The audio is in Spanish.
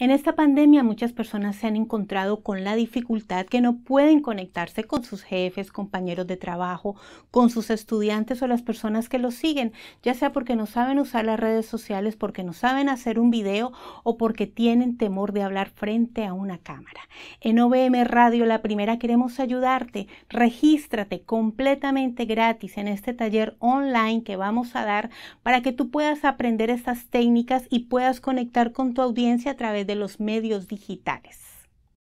En esta pandemia muchas personas se han encontrado con la dificultad que no pueden conectarse con sus jefes, compañeros de trabajo, con sus estudiantes o las personas que los siguen, ya sea porque no saben usar las redes sociales, porque no saben hacer un video o porque tienen temor de hablar frente a una cámara. En OBM Radio La Primera queremos ayudarte. Regístrate completamente gratis en este taller online que vamos a dar para que tú puedas aprender estas técnicas y puedas conectar con tu audiencia a través de los medios digitales.